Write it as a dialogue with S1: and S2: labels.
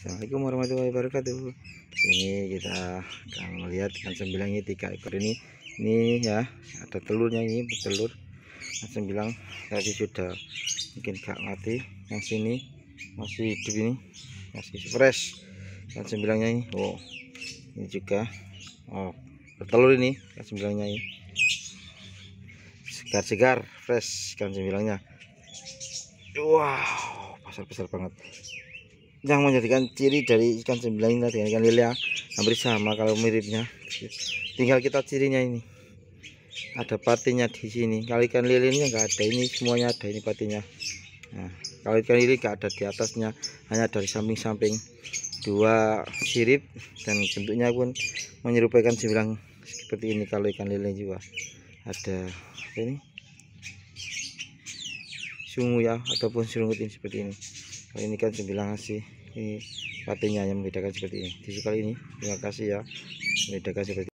S1: Assalamualaikum warahmatullahi wabarakatuh ini kita akan melihat ikan sembilang ini tiga ekor ini ini ya ada telurnya ini bertelur ikan sembilang tadi sudah mungkin gak mati yang sini masih hidup ini masih fresh ikan sembilangnya ini oh ini juga oh bertelur ini ikan sembilangnya ini segar-segar fresh ikan sembilangnya wow besar-besar banget yang menjadikan ciri dari ikan sembilan ini tadi ikan lele hampir sama kalau miripnya tinggal kita cirinya ini ada patinya di sini kalau ikan lele ini enggak ada ini semuanya ada ini patinya nah, kalau ikan lele enggak ada di atasnya hanya dari samping-samping dua sirip dan bentuknya pun menyerupai ikan sembilan seperti ini kalau ikan lele juga ada ini sungu ya ataupun serungut ini seperti ini kali ini kan sembilan ngasih ini patinya yang membedakan seperti ini di kali ini terima kasih ya membedakan seperti ini.